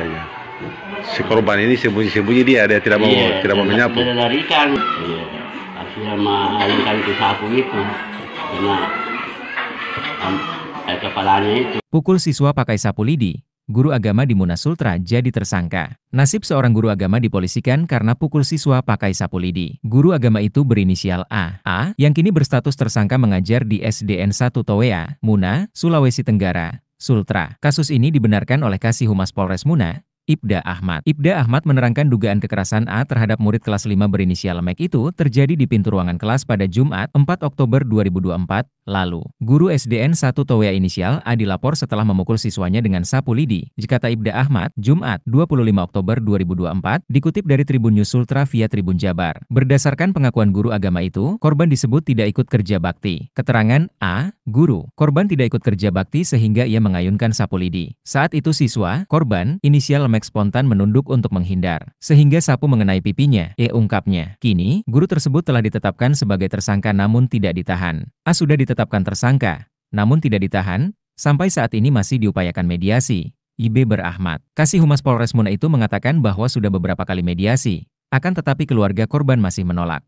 ya, ya. Si korban ini sembunyi-sembunyi dia, dia tidak mau iya, tidak mau menyapu. Iya, dia kan, Iya. Akhirnya melarikan ke sapu itu. Karena eh, eh, kepalanya itu. Pukul siswa pakai sapu lidi. Guru agama di Munasultra jadi tersangka. Nasib seorang guru agama dipolisikan karena pukul siswa pakai sapu lidi. Guru agama itu berinisial A. A, yang kini berstatus tersangka mengajar di SDN 1 Towea, Muna, Sulawesi Tenggara, Sultra. Kasus ini dibenarkan oleh Kasih Humas Polres Muna, Ibda Ahmad. Ibda Ahmad menerangkan dugaan kekerasan A terhadap murid kelas 5 berinisial MEK itu terjadi di pintu ruangan kelas pada Jumat 4 Oktober 2024 lalu. Guru SDN 1 Towea inisial A dilapor setelah memukul siswanya dengan sapu lidi. Jika Ibda Ahmad, Jumat 25 Oktober 2024, dikutip dari Tribun News Ultra via Tribun Jabar. Berdasarkan pengakuan guru agama itu, korban disebut tidak ikut kerja bakti. Keterangan A, guru, korban tidak ikut kerja bakti sehingga ia mengayunkan sapu lidi. Saat itu siswa, korban, inisial e Max spontan menunduk untuk menghindar, sehingga sapu mengenai pipinya, E ungkapnya. Kini, guru tersebut telah ditetapkan sebagai tersangka namun tidak ditahan. A ah, sudah ditetapkan tersangka, namun tidak ditahan, sampai saat ini masih diupayakan mediasi. IB berahmat. Kasih Humas Polres Muna itu mengatakan bahwa sudah beberapa kali mediasi, akan tetapi keluarga korban masih menolak.